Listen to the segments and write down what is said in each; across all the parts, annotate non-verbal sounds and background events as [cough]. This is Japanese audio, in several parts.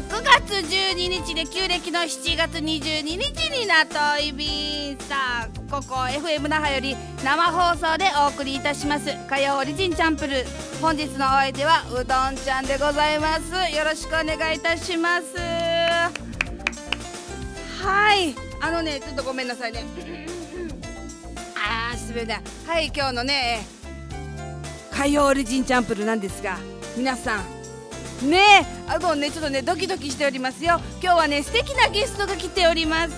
月12日で旧暦の7月22日になといびんさあここ FM 那覇より生放送でお送りいたします火曜オリジンチャンプル本日のお相手はうどんちゃんでございますよろしくお願いいたしますはいあのねちょっとごめんなさいねあーすべだはい今日のね火曜オリジンチャンプルなんですが皆さんねあのねちょっとねドキドキしておりますよ今日はね素敵なゲストが来ております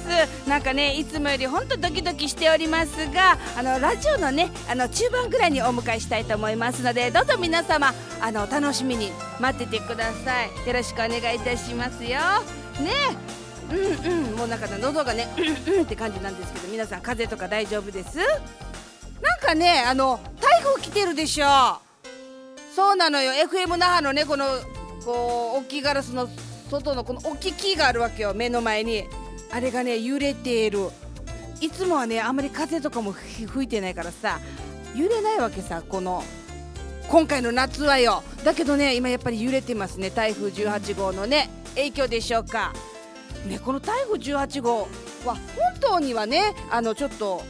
なんかねいつもよりほんとドキドキしておりますがあのラジオのねあの中盤ぐらいにお迎えしたいと思いますのでどうぞ皆様あの楽しみに待っててくださいよろしくお願いいたしますよねうんうんもうなんか喉がねうんうんって感じなんですけど皆さん風邪とか大丈夫ですなんかねあの台風来てるでしょそうなのよ FM 那覇のねこのこう大きいガラスの外のこの大きい木があるわけよ目の前にあれがね揺れているいつもはねあんまり風とかも吹いてないからさ揺れないわけさこの今回の夏はよだけどね今やっぱり揺れてますね台風18号のね影響でしょうかねこの台風18号は本当にはねあのちょっと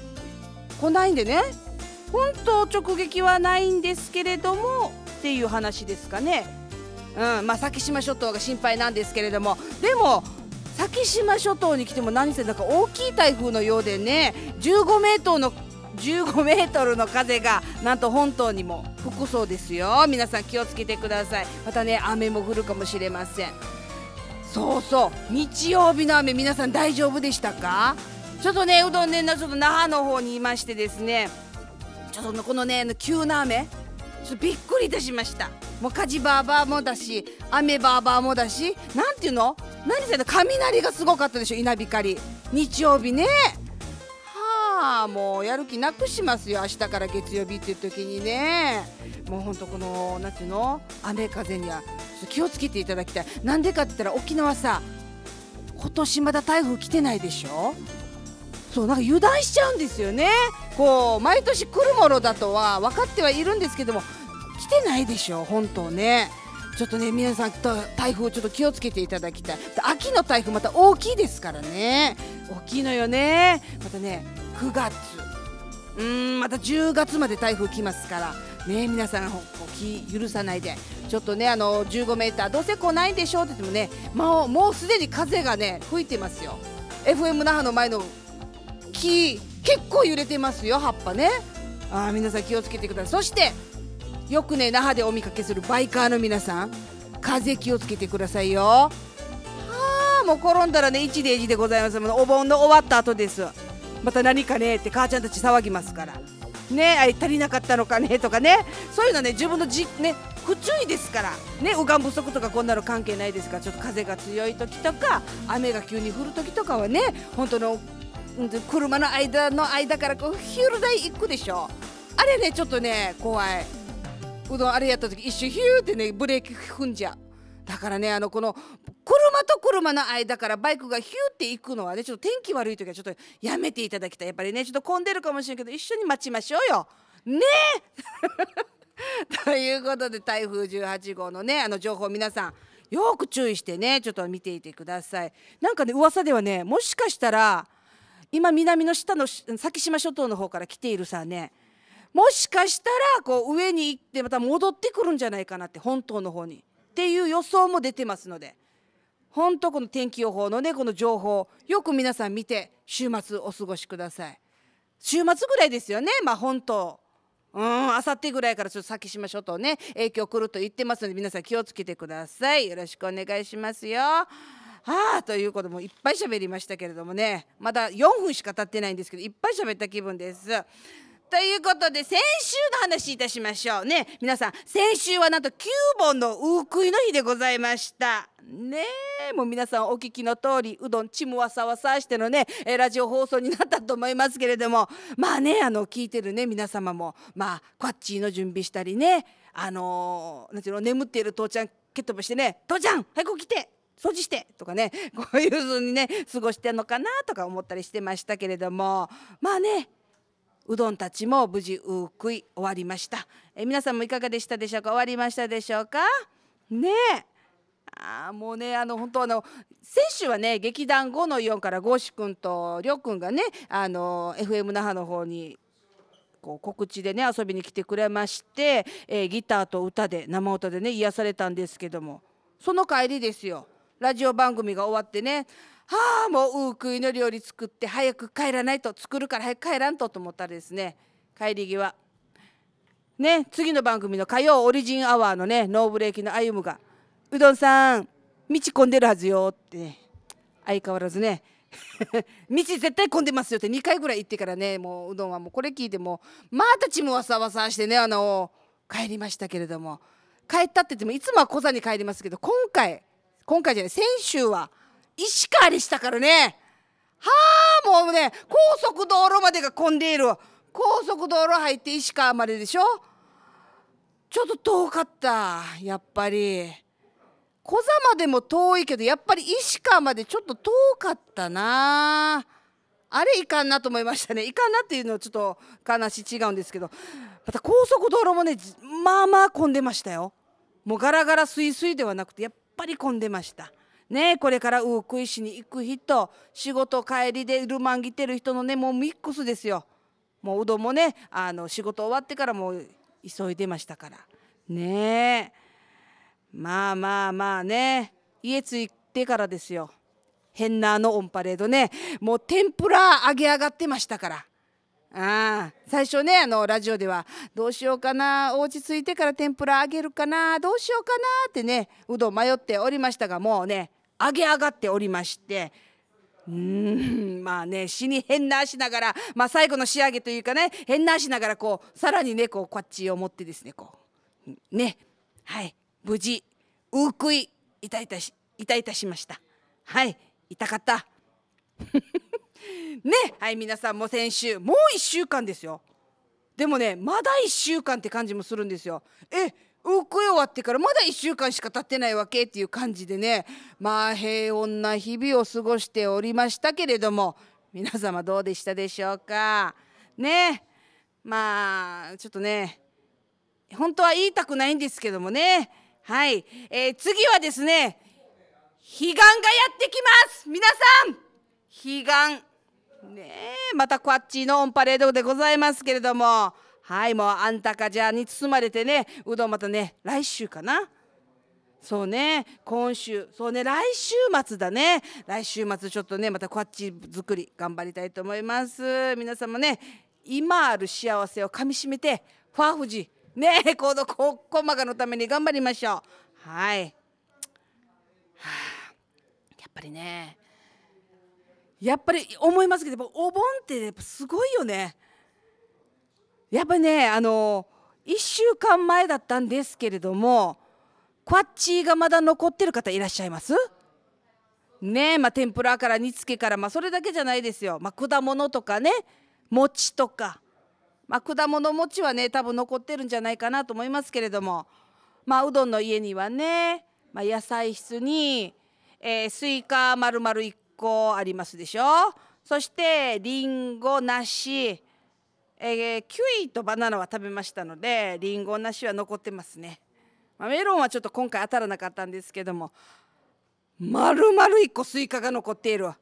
来ないんでね本当直撃はないんですけれどもっていう話ですかねうんまあ、先島諸島が心配なんですけれどもでも先島諸島に来ても何せなんか大きい台風のようでね15メートルの15メートルの風がなんと本島にも吹くそうですよ皆さん気をつけてくださいまたね雨も降るかもしれませんそうそう日曜日の雨皆さん大丈夫でしたかちょっとねうどんねちょっと那覇の方にいましてですねちょっとこのね急な雨びっくりいたしましたもう火事バーバーもだし雨バーバーもだしなんていうの何せ雷がすごかったでしょ稲光日曜日ねはあもうやる気なくしますよ明日から月曜日っていう時にねもうほんとこの夏の雨風には気をつけていただきたいなんでかって言ったら沖縄さ今年まだ台風来てないでしょそうなんか油断しちゃうんですよねこう毎年来るものだとは分かってはいるんですけども来てないでしょ本当ねちょっとね皆さんと台風ちょっと気をつけていただきたい秋の台風また大きいですからね大きいのよねまたね9月うんまた10月まで台風来ますからね皆さん気許さないでちょっとねあの15メーターどうせ来ないんでしょうって言ってもねもうもうすでに風がね吹いてますよ FM 那覇の前の木結構揺れてますよ葉っぱねあ皆さん気をつけてくださいそしてよくね那覇でお見かけするバイカーの皆さん風気をつけてくださいよあもう転んだらね一デイジでございますお盆の終わった後ですまた何かねって母ちゃんたち騒ぎますからねあ足りなかったのかねとかねそういうのね自分のじね不注意ですからねうがん不足とかこんなの関係ないですからちょっと風が強い時とか雨が急に降る時とかはね本当の車の間の間からこうヒュール台行くでしょあれねちょっとね怖いうどんあれやった時一瞬ヒューってねブレーキ踏んじゃうだからねあのこの車と車の間からバイクがヒューって行くのはねちょっと天気悪い時はちょっとやめていただきたいやっぱりねちょっと混んでるかもしれんけど一緒に待ちましょうよねえ [laughs] ということで台風18号のねあの情報皆さんよく注意してねちょっと見ていてください。なんかね噂ではねもしかしたら今南の下の先島諸島の方から来ているさねもしかしたらこう上に行ってまた戻ってくるんじゃないかなって本島の方にっていう予想も出てますので本当この天気予報のねこの情報よく皆さん見て週末お過ごしください週末ぐらいですよねまあ本島うんあさってぐらいからちょっと先島諸島ね影響来ると言ってますので皆さん気をつけてくださいよろしくお願いしますよ。はあということもいっぱい喋りましたけれどもねまだ4分しか経ってないんですけどいっぱい喋った気分です。ということで先週の話いたしましょうね皆さん先週はなんと9本のウークイの日でございましたねえもう皆さんお聞きの通りうどんちむわさわさしてのねラジオ放送になったと思いますけれどもまあねあの聞いてるね皆様もまあこっちの準備したりねあのー、なんていうの眠っている父ちゃん蹴飛ばしてね「父ちゃん早く来て掃除してとかね [laughs] こういう風にね過ごしてんのかなとか思ったりしてましたけれどもまあねうどんたちも無事う食い終わりましたえ皆さんもいかがでしたでしょうか終わりましたでしょうかねあもうねあの本当あの先週はね劇団5の4からゴ郷士君とりょうくんがねあの FM 那覇の方にこう告知でね遊びに来てくれまして、えー、ギターと歌で生歌でね癒されたんですけどもその帰りですよラジオ番組が終わってねはあもううーくいの料理作って早く帰らないと作るから早く帰らんとと思ったらですね帰り際ね次の番組の火曜オリジンアワーのねノーブレーキの歩むが「うどんさん道混んでるはずよ」ってね相変わらずね [laughs] 道絶対混んでますよって2回ぐらい行ってからねもううどんはもうこれ聞いてもまたちむわさわさしてねあの帰りましたけれども帰ったって言ってもいつもは小座に帰りますけど今回今回じゃない先週は石川でしたからねはあもうね高速道路までが混んでいる高速道路入って石川まででしょちょっと遠かったやっぱり小座までも遠いけどやっぱり石川までちょっと遠かったなあれいかんなと思いましたねいかんなっていうのはちょっと悲し違うんですけどまた高速道路もねまあまあ混んでましたよもうガラガラスイスイではなくてやっぱり混んでました。ね、これからう食いしに行く人仕事帰りでうるまんぎてる人のねもうミックスですよもううどんもねあの仕事終わってからもう急いでましたからねまあまあまあね家着いてからですよ変なあのオンパレードねもう天ぷら揚げ上がってましたからあ最初ねあのラジオではどうしようかな落ち着いてから天ぷら揚げるかなどうしようかなってねうどん迷っておりましたがもうね揚げ上がっておりましてうんまあね死に変な足ながら、まあ、最後の仕上げというかね変な足ながらこうさらにねこうこっちを持ってですねこうねはい無事うくいいたいたしいたいたしましたはい痛かったねはい皆さんも先週もう1週間ですよでもねまだ1週間って感じもするんですよえうく終わってからまだ1週間しか経ってないわけっていう感じでねまあ平穏な日々を過ごしておりましたけれども皆様どうでしたでしょうかねまあちょっとね本当は言いたくないんですけどもねはい、えー、次はですね彼岸がやってきます皆さん彼岸ねえまたこっちのオンパレードでございますけれどもはいもうあんたかじゃに包まれてねうどんまたね来週かなそうね今週そうね来週末だね来週末ちょっとねまたこっち作り頑張りたいと思います皆様ね今ある幸せをかみしめてファフジねえ行動ここまがのために頑張りましょうはい、はあ、やっぱりねやっぱり思いますけどお盆ってやっぱすごいよね。やっぱねあの1週間前だったんですけれどもこっちがまだ残ってる方いらっしゃいますねえ、まあ、天ぷらから煮つけから、まあ、それだけじゃないですよ、まあ、果物とかね餅とか、まあ、果物餅はね多分残ってるんじゃないかなと思いますけれども、まあ、うどんの家にはね、まあ、野菜室に、えー、スイカ丸々1個ありますでしょそしてりんご梨えー、キウイとバナナは食べましたのでりんご梨は残ってますね、まあ、メロンはちょっと今回当たらなかったんですけども丸々1個スイカが残っている歯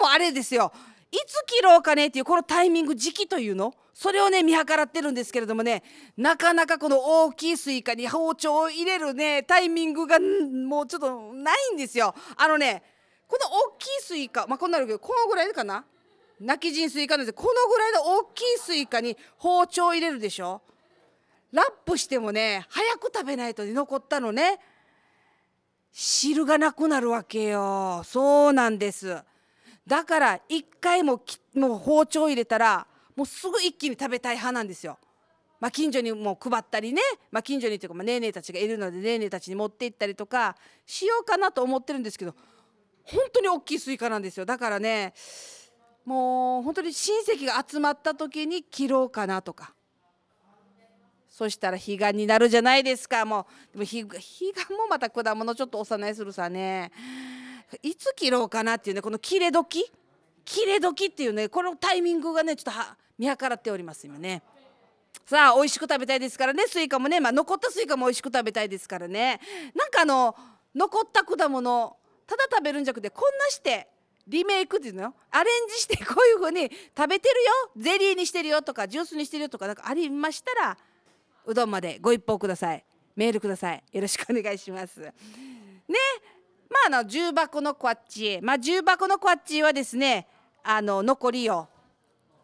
もあれですよいつ切ろうかねっていうこのタイミング時期というのそれをね見計らってるんですけれどもねなかなかこの大きいスイカに包丁を入れるねタイミングがもうちょっとないんですよあのねこの大きいスイカまあこんなるけどこのぐらいかな泣き人スイカなんですこのぐらいの大きいスイカに包丁を入れるでしょラップしてもね早く食べないと残ったのね汁がなくなるわけよそうなんですだから一回ももう包丁を入れたらもうすぐ一気に食べたい派なんですよまあ、近所にも配ったりね、まあ、近所にというか、まあ、ネーネーたちがいるのでネーネーたちに持って行ったりとかしようかなと思ってるんですけど本当に大きいスイカなんですよだからねもう本当に親戚が集まった時に切ろうかなとかそしたら彼岸になるじゃないですかもうでも彼岸もまた果物ちょっとおいするさねいつ切ろうかなっていうねこの切れ時切れ時っていうねこのタイミングがねちょっとは見計らっております今ね。さあ美味しく食べたいですからねスイカもね、まあ、残ったスイカも美味しく食べたいですからねなんかあの残った果物ただ食べるんじゃなくてこんなしてリメイクっていうのアレンジしてこういうふうに食べてるよゼリーにしてるよとかジュースにしてるよとかなんかありましたらうどんまでご一報くださいメールくださいよろしくお願いします [laughs] ねまああの重箱のこっちまあ重箱のこっちはですねあの残りよ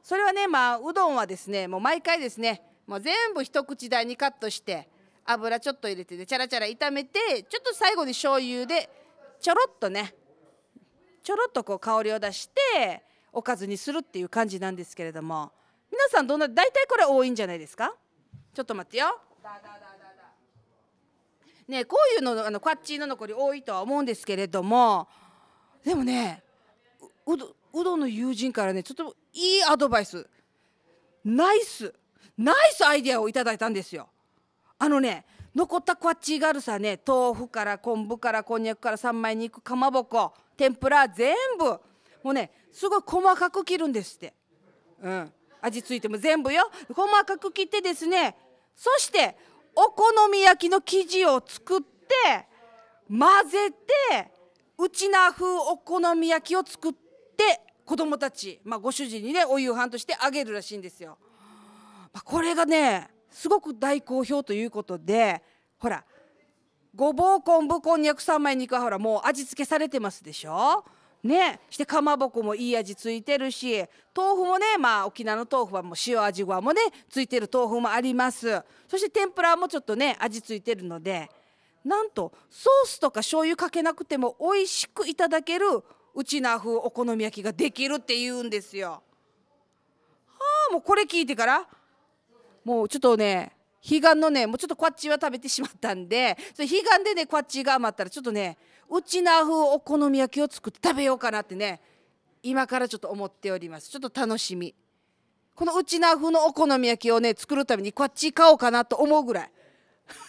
それはねまあうどんはですねもう毎回ですねもう全部一口大にカットして油ちょっと入れてでチャラチャラ炒めてちょっと最後に醤油でちょろっとねちょろっとこう香りを出しておかずにするっていう感じなんですけれども皆さんどんな大体これ多いんじゃないですかちょっと待ってよねこういうのあのこっちの残り多いとは思うんですけれどもでもねうどうどの友人からねちょっといいアドバイスナイスナイスアイデアをいただいたんですよあのね残ったこっちがあるさね豆腐から昆布からこんにゃくから三枚肉かまぼこ天ぷら全部もうねすごい細かく切るんですって、うん、味付いても全部よ細かく切ってですねそしてお好み焼きの生地を作って混ぜてうちな風お好み焼きを作って子供たち、まあ、ご主人にねお夕飯としてあげるらしいんですよ。まあ、これがねすごく大好評ということでほらごぼう昆布こんにゃく三枚肉はほらもう味付けされてますでしょねしてかまぼこもいい味ついてるし豆腐もねまあ沖縄の豆腐はもう塩味はもねついてる豆腐もありますそして天ぷらもちょっとね味付いてるのでなんとソースとか醤油かけなくても美味しくいただけるうちな風お好み焼きができるっていうんですよ。はあもうこれ聞いてからもうちょっとね彼岸のねもうちょっとこっちは食べてしまったんでそれ彼岸でねこっちが余ったらちょっとねうちな風お好み焼きを作って食べようかなってね今からちょっと思っておりますちょっと楽しみこのうちな風のお好み焼きをね作るためにこっち買おうかなと思うぐらい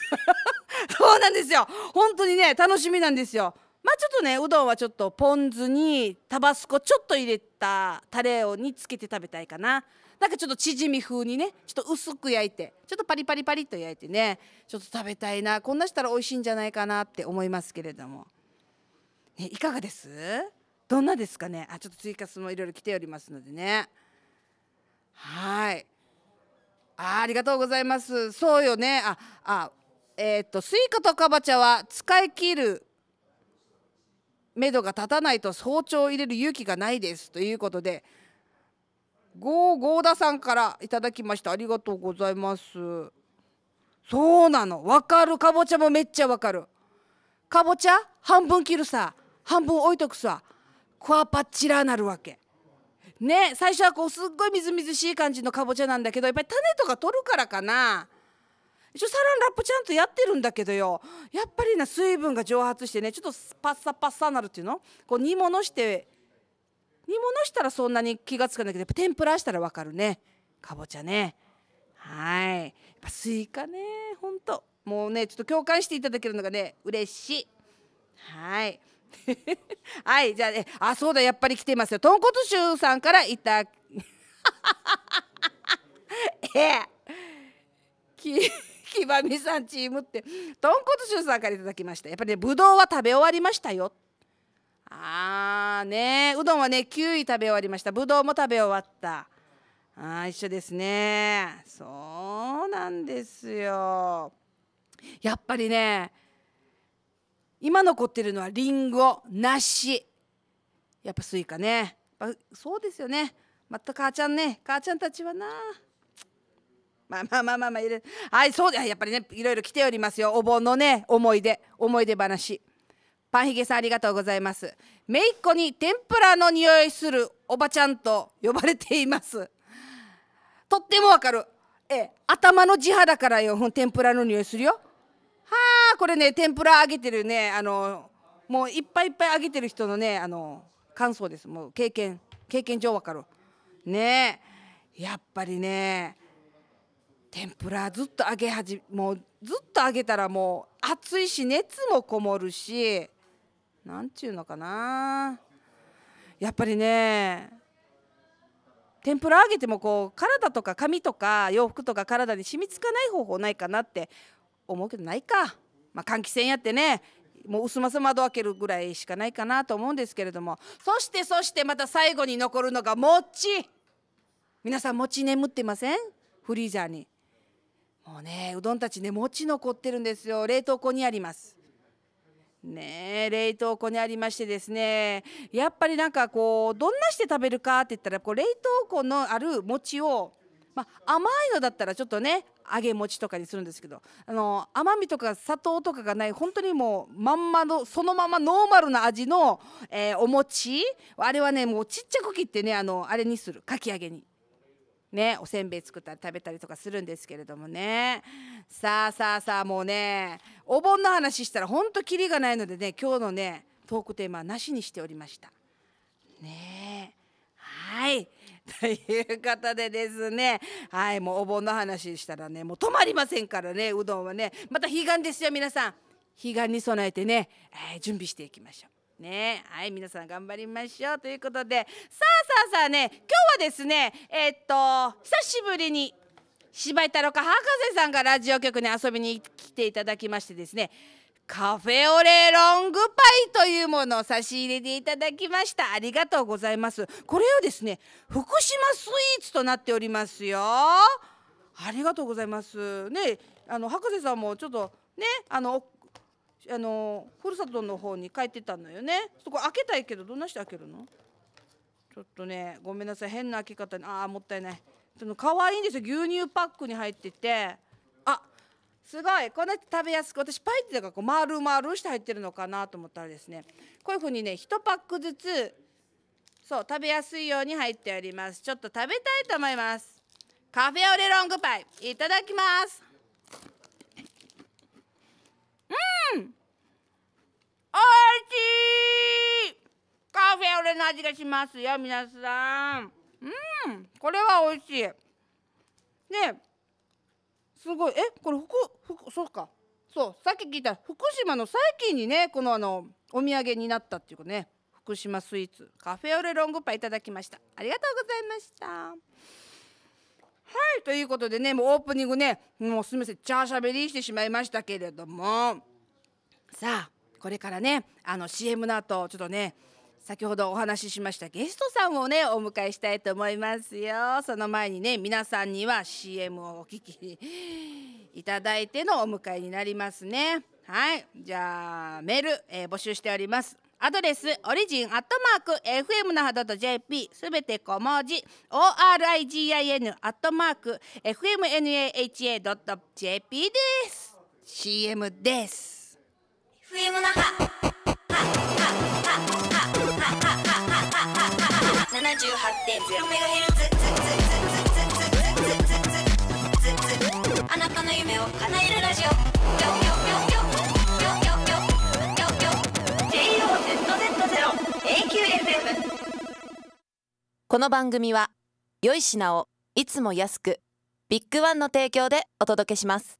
[laughs] そうなんですよ本当にね楽しみなんですよまあちょっとねうどんはちょっとポン酢にタバスコちょっと入れたタレをにつけて食べたいかななんかちょっとチヂミ風にねちょっと薄く焼いてちょっとパリパリパリっと焼いてねちょっと食べたいなこんなしたら美味しいんじゃないかなって思いますけれども、ね、いかがですどんなですかねあちょっと追加もいろいろ来ておりますのでねはいあありがとうございますそうよねああえっ、とスイカとかぼちゃは使い切る目処が立たないと早朝を入れる勇気がないですということでゴーゴーダさんからいただきましたありがとうございますそうなのわかるかぼちゃもめっちゃわかるかぼちゃ半分切るさ半分置いとくさクワパッチラなるわけね最初はこうすっごいみずみずしい感じのかぼちゃなんだけどやっぱり種とか取るからかな一応サランラップちゃんとやってるんだけどよやっぱりな水分が蒸発してねちょっとパッサパッサなるっていうのこう煮物して煮物したらそんなに気が付かないけどやっぱ天ぷらしたらわかるねかぼちゃねはいやっぱスイカねほんともうねちょっと共感していただけるのがね嬉しいはい [laughs] はいじゃあねあそうだやっぱり来てますよ豚骨臭さんからいた [laughs] ええききばみさんチームって豚骨臭さんからいただきましたやっぱりねぶどうは食べ終わりましたよああねうどんはね9位食べ終わりましたぶどうも食べ終わったあ一緒ですねそうなんですよやっぱりね今残ってるのはりんご梨やっぱスイカねそうですよねまた母ちゃんね母ちゃんたちはなまあまあまあまあまあはいそうでやっぱりねいろいろ来ておりますよお盆のね思い出思い出話。パンヒゲさんありがとうございますめいっ子に天ぷらの匂いするおばちゃんと呼ばれていますとってもわかるえ頭の地肌からよ天ぷらの匂いするよはあこれね天ぷら揚げてるねあのもういっぱいいっぱい揚げてる人のねあの感想ですもう経験経験上わかるねえ、やっぱりね天ぷらずっと揚げはじもうずっと揚げたらもう暑いし熱もこもるし何ちゅうのかなやっぱりね天ぷら揚げてもこう体とか髪とか洋服とか体に染みつかない方法ないかなって思うけどないか、まあ、換気扇やってねもう薄まさ窓開けるぐらいしかないかなと思うんですけれどもそしてそしてまた最後に残るのが餅皆さん餅眠ってませんフリーザーにもうねうどんたちね餅残ってるんですよ冷凍庫にありますね冷凍庫にありましてですねやっぱりなんかこうどんなして食べるかって言ったらこう冷凍庫のある餅を、まあ、甘いのだったらちょっとね揚げ餅とかにするんですけどあの甘みとか砂糖とかがない本当にもうまんまのそのままノーマルな味の、えー、お餅あれはねもうちっちゃく切ってねあのあれにするかき揚げに。ねおせんべい作ったり食べたりとかするんですけれどもねさあさあさあもうねお盆の話したらほんとキリがないのでね今日のねトークテーマはなしにしておりました。ねはい [laughs] ということでですねはいもうお盆の話したらねもう止まりませんからねうどんはねまた悲願ですよ皆さん悲願に備えてね、えー、準備していきましょう。ねはい皆さん頑張りましょうということでさあさあさあね今日はですねえー、っと久しぶりに芝居太郎か博士さんがラジオ局に遊びに来ていただきましてですねカフェオレロングパイというものを差し入れていただきましたありがとうございますこれをですね福島スイーツとなっておりますよありがとうございますねあの博士さんもちょっとねあのあのふるさとの方に帰ってたのよねそこ開けたいけどどんなして開けるのちょっとねごめんなさい変な開け方にああもったいないその可愛いんですよ牛乳パックに入っててあすごいこんな食べやすく私パイってだからこう丸るして入ってるのかなと思ったらですねこういうふうにね1パックずつそう食べやすいように入っておりますちょっと食べたいと思いますカフェオレロングパイいただきますうんおいしいカフェオレの味がしますよ皆さんうんこれは美味しいねすごいえこれ福福そうかそうさっき聞いた福島の最近にねこのあのお土産になったっていうかね福島スイーツカフェオレロングパイいただきましたありがとうございましたはいということでねもうオープニングねもうすみませんチャーシャベリーしてしまいましたけれどもさあこれからねあの CM の後ちょっとね先ほどお話ししましたゲストさんをねお迎えしたいと思いますよその前にね皆さんには CM をお聞きいただいてのお迎えになりますねはいじゃあメール、えー、募集しておりますアドレスオリジンアットマーク FM の肌と JP すべて小文字 ORIGIN アットマーク FMNAHA.jp です CM ですあなたの夢を叶えるラジオこの番組は良い品をいつも安くビッグワンの提供でお届けします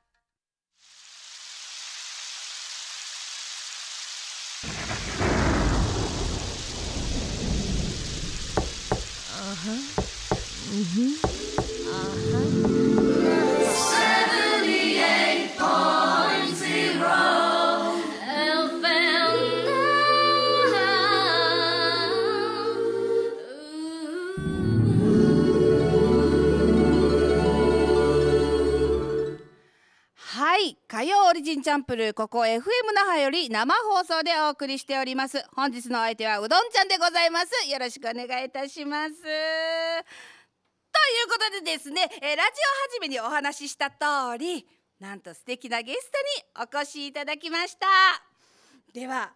Uh-huh. Mm-hmm. Uh-huh. 火曜オリジンチャンプルーここ FM 那覇より生放送でお送りしております本日のお相手はうどんちゃんでございますよろしくお願いいたしますということでですね、えー、ラジオじめにお話しした通りなんと素敵なゲストにお越しいただきましたでは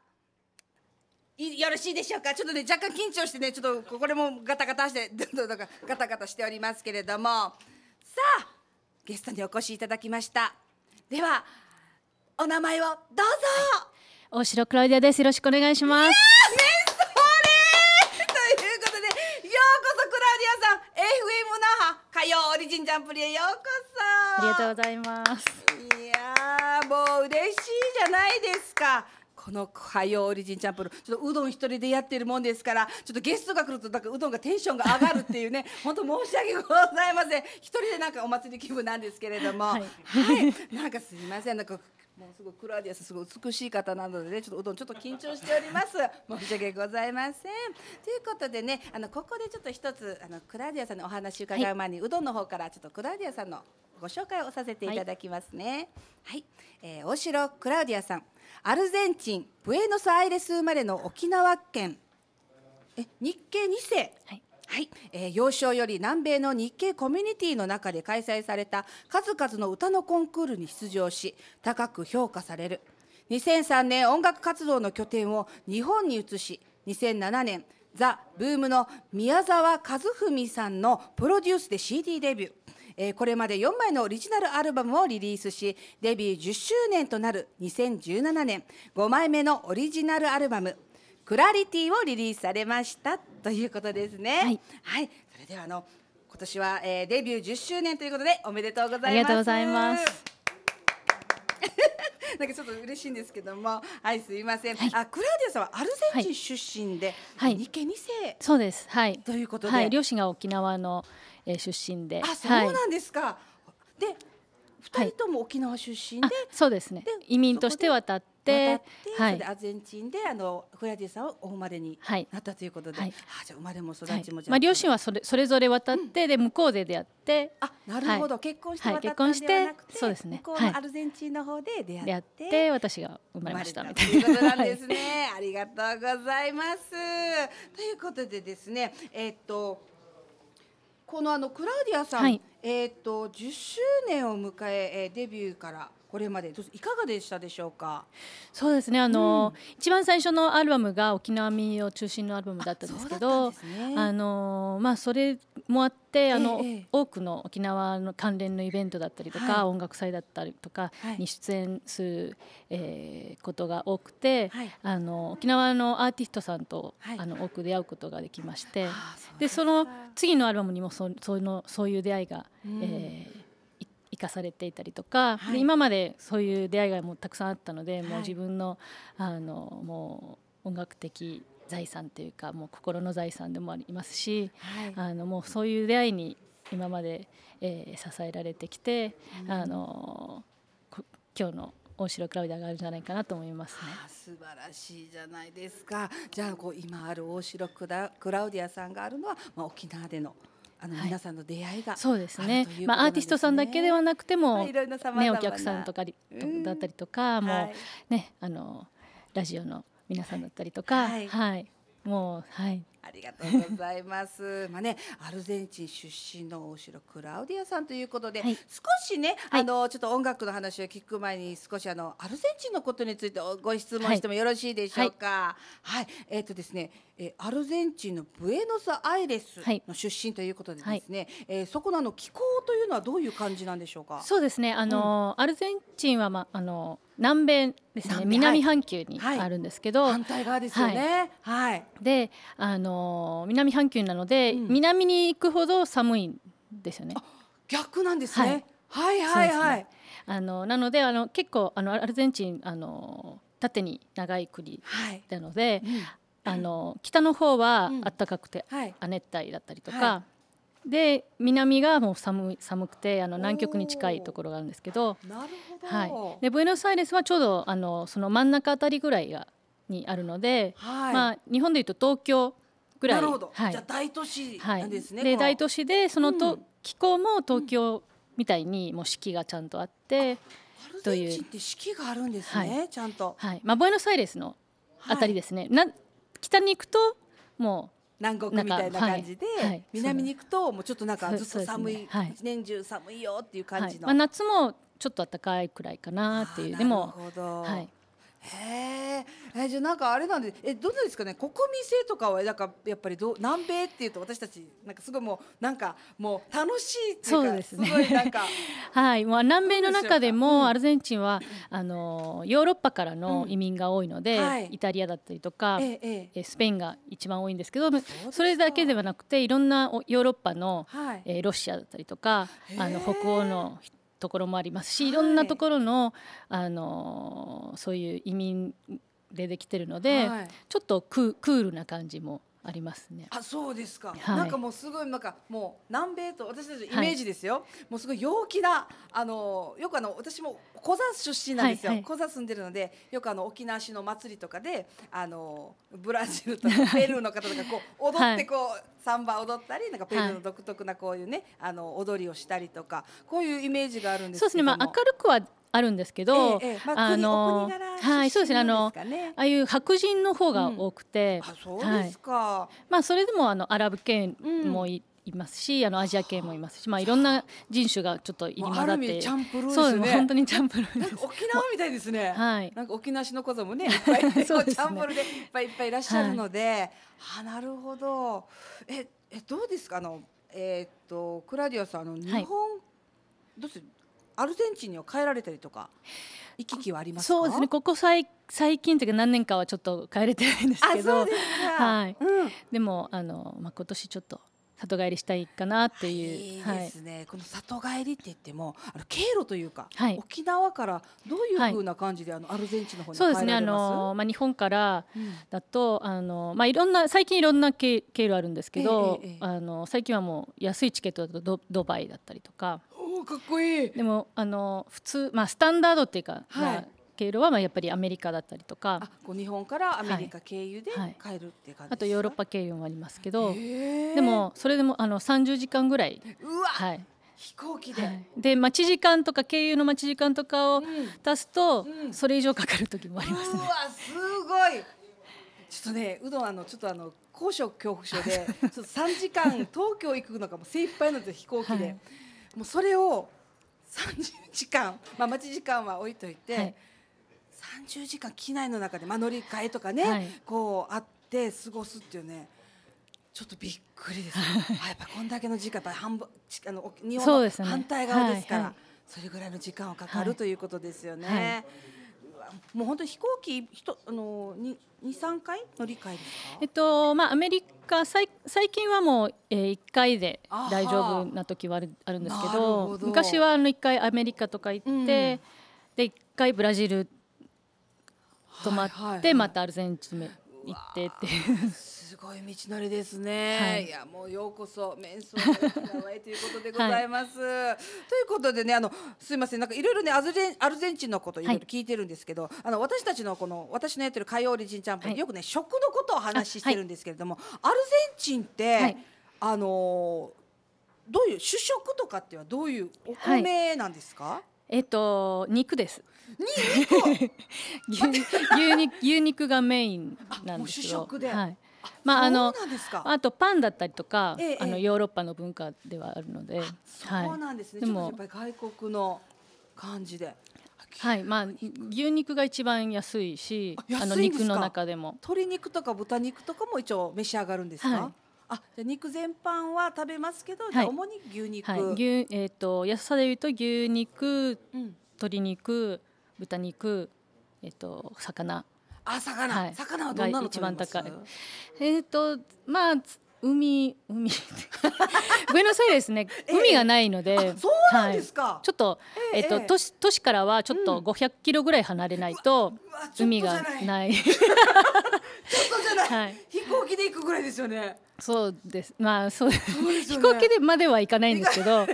よろしいでしょうかちょっとね若干緊張してねちょっとこれもガタガタして [laughs] どんどんどんガタガタしておりますけれどもさあゲストにお越しいただきましたではお名前をどうぞ、大城クロイデアですよろしくお願いしますメンソーレということでようこそクロウディアさん FM 那覇火曜オリジンジャンプリへようこそありがとうございますいやもう嬉しいじゃないですかこの海洋オリジンチャンプルちょっとうどん一人でやってるもんですからちょっとゲストが来るとなんかうどんがテンションが上がるっていうね [laughs] 本当申し訳ございません一人でなんかお祭り気分なんですけれども、はい、はい、なんかすみませんなんかもうすごいクラディアスすごい美しい方なのでねちょっとうどんちょっと緊張しております [laughs] 申し訳ございませんということでねあのここでちょっと一つあのクラディアさんのお話伺う前に、はい、うどんの方からちょっとクラディアさんのご紹介をさせていただきますねはい、はい、えー、大城クラディアさんアルゼンチンブエノスアイレス生まれの沖縄県え日系2世、はいはいえー、幼少より南米の日系コミュニティの中で開催された数々の歌のコンクールに出場し高く評価される2003年音楽活動の拠点を日本に移し2007年ザ・ブームの宮沢和文さんのプロデュースで CD デビューえー、これまで4枚のオリジナルアルバムをリリースしデビュー10周年となる2017年5枚目のオリジナルアルバム「クラリティ」をリリースされましたということですね。はい、はい、それではあの今年は、えー、デビュー1周年ということでおめでとうございます。ありがとうございます。[laughs] なんかちょっと嬉しいんですけども、はい、すみません。はい、あ、クラウディアさんはアルゼンチン出身で、はい、日系二世、そうです。はい。ということで、はい、両親が沖縄の、えー、出身で。あ、そうなんですか。はい、で、二人とも沖縄出身で、はい、そうですね。移民として渡って、っはい、アルゼンチンであのフラディさんをお生まれになったということで、はい、あじゃ生まれも育ちもまあ両親はそれそれぞれ渡って、で向こうで出会って、あなるほど、結婚して渡ったんではなくて、そうですね。向こうのアルゼンチンの方で出会って、で私が生まれましたみたいな。ということなんですね。ありがとうございます。ということでですね、えっと。このあのクラウディアさん、はい、えっ、と10周年を迎ええデビューからこれまでいかがでしたでしょうかそうですねあの、うん、一番最初のアルバムが沖縄民謡中心のアルバムだったんですけどあ、ね、あのまあそれもあってあの、ええ、多くの沖縄の関連のイベントだったりとか、はい、音楽祭だったりとかに出演する、はい、えー、ことが多くて、はい、あの沖縄のアーティストさんと、あの多く出会うことができまして、そでその次のアルバムにもそそのそういう出会いが、うん、えーかされていたりとか、はい、今までそういう出会いがもうたくさんあったので、はい、もう自分のあのもう音楽的財産というかもう心の財産でもありますし、はい、あのもうそういう出会いに今まで、えー、支えられてきて、うん、あの今日の大城クラウディアがあるんじゃないかなと思います、ね、素晴らしいじゃないですか。じゃあこう今ある大城クラクラウディアさんがあるのはまあ沖縄でのあの皆さんの出会いが、そうですね、まあ、アーティストさんだけではなくても、はい、ね、お客さんとかだったりとかも、うねあのラジオの皆さんだったりとか、はいもう、はい、ありがとうございます。[laughs] まあね、アルゼンチン出身の大城クラウディアさんということで、はい、少しね、あの、ちょっと音楽の話を聞く前に少しあのアルゼンチンのことについてご質問してもよろしいでしょうか。はい、はい、えっ、ー、とですね、えアルゼンチンのブエノスアイレスの出身ということでですね、えー、そこのあの気候というのはどういう感じなんでしょうか。そうですね、あの、うん、アルゼンチンはまあの南米ですね、南半球にあるんですけど、反対側ですよね。はい。で、あの。南半球なので、うん、南に行くほど寒いんですよね。逆なんですね。はい、はい、はいはい、ね、あのなのであの結構あのアルゼンチンあの縦に長い国なので、はいうん、あの北の方は暖かくて、はい、亜熱帯だったりとか。で南がもう寒い寒くてあの南極に近いところがあるんですけどなるほど、はい、でブエノスアイレスはちょうどあのその真ん中あたりぐらいがにあるので、はい、まあ、日本でいうと東京ぐらい。なるほど。はい、じゃあ大都市なんですね。はい、で大都市でそのと、うん、気候も東京みたいにもう四季がちゃんとあって。という。アルって四季があるんですね。はい、ちゃんと。はい。まあボエノスアイレスのあたりですね。な北に行くともう南国みたいな感じで、はいはい、南に行くともうちょっとなんかずっと寒い、ねはい、一年中寒いよっていう感じの、まあ、夏もちょっと暖かいくらいかなっていうでも、はい、へえじゃあなんかあれなんでえどうですかね国民性とかはなんかやっぱりど南米っていうと私たちなんかすごいもうなんかもう楽しいっていうかそうですねすごいなんか [laughs] はいまあ南米の中でもアルゼンチンは、あのヨーロッパからの移民が多いので、うんはい、イタリアだったりとか、ええ、スペインが一番多いんですけどそれだけではなくていろんなヨーロッパの、はい、えロシアだったりとかあの北欧のところもありますしいろんなところの,、あのそういう移民でできてるので、ちょっとクールな感じもありますね。あそうですか、はい、なんかもうすごいなんかもう南米と私たちのイメージですよ、はい、もうすごい陽気なあのよくあの私も小ザ出身なんですよ、はいはい、小住んでるのでよくあの沖縄市の祭りとかであのブラジルとか [laughs] ペルーの方とかこう踊ってこう、はい、サンバ踊ったりなんかペルーの独特なこういうね、あの踊りをしたりとかこういうイメージがあるんですそうですね、まあ、明るくはあるんですけど、えええまあ、あの、ね、はいそうですねあのああいう白人の方が多くて、うん、そうですか、はい、まあそれでもあのアラブ圏もい、うんいますしあのアジア系もいますし、まあ、いろんな人種がちょっと入り混ざって、ね、そうですね本当にチャンプルー沖縄みたいですね、[laughs] はい、なんか沖縄市の子もねいっぱい [laughs] そう、ね、チャンプルでいっぱいいっぱいいらっしゃるので、はい、あなるほどええどうですかあの、えー、っとクラディアさんあの日本、はいどうするアルゼンチンには帰られたりとか行き来はありますそうですねここ最最近というか何年かはちょっと帰れてないんですけどはい、うん、でもあの、まあ、今年ちょっと里帰りしたいかなっていう。いいですね、はい、この里帰りって言っても、あの経路というか、はい、沖縄からどういうふうな感じで、はい、あのアルゼンチンの方にそうですね。あのまあ日本からだと、うん、あのまあいろんな最近いろんな経経路あるんですけど、えーえー、あの最近はもう安いチケットだとドドバイだったりとか。かっこいいでもあの普通、まあ、スタンダードっていうか、はい、まあ、経路はまあやっぱりアメリカだったりとか日本からアメリカ経由で帰るっていう感じ、ねはいはい、あとヨーロッパ経由もありますけどでもそれでもあの30時間ぐらい。うわはい飛行機で、はい、で待ち時間とか経由の待ち時間とかを足すと、うんうん、それ以上かかる時もあります、ね、うわすごいちょっとねうどんあのちょっとあの高所恐怖症で [laughs] ちょっと3時間東京行くのがも精一杯なんです飛行機で、はい、もうそれを30時間、まあ、待ち時間は置いといて、はい、30時間機内の中で、まあ、乗り換えとかね、はい、こうあって過ごすっていうねちょっとびっくりです、ね、あやっぱこんだけの時間やっぱ半分あの日本の反対側ですから、ねはい、それぐらいの時間はかかるということですよね。もう本当飛行機ひとあのに二三回乗り換えですか、えっとまあ、アメリカ最最近はもう、えー、1回で大丈夫な時はあるあるんですけど昔はあの一回アメリカとか行って、うん、で一回ブラジル泊まって、またアルゼンチン行ってってすごい道のりですね。はい、いやもうようこそ面相のへということでございます。はい、ということでねあのすいませんなんかいろいろねアルンアルゼンチンのこといろいろ聞いてるんですけど、はい、あの私たちのこの私のやってる海洋オリジンチャンプ、はい、よくね食のことを話してるんですけれども、アルゼンチンって、あのどういう主食とかってはどういうお米なんですか？えっと肉です。[laughs] 牛牛肉牛肉がメインなんですけど。はい。まああのあとパンだったりとか、ええ、あのヨーロッパの文化ではあるので、そうなんですね。でも外国の感じで。はい、まあ牛肉が一番安いし、あの肉の中でも鶏肉とか豚肉とかも一応召し上がるんですか？はい、あ、じゃ肉全般は食べますけど、はい、主に牛肉。はい、牛えっ、ー、と安さで言うと牛肉、鶏肉、豚肉、えっ、ー、と魚あ魚、はい、魚はどんなの一番高いえっ、ー、とまあ海海ごめんなさいですね、えー、海がないので、そうなんですか、はい、ちょっとえー、えーと都市都市からはちょっと500キロぐらい離れないと、海がないちょっとじゃない、はい、飛行機で行くぐらいですよねそうですまあそうです、ね、飛行機でまでは行かないんですけどはい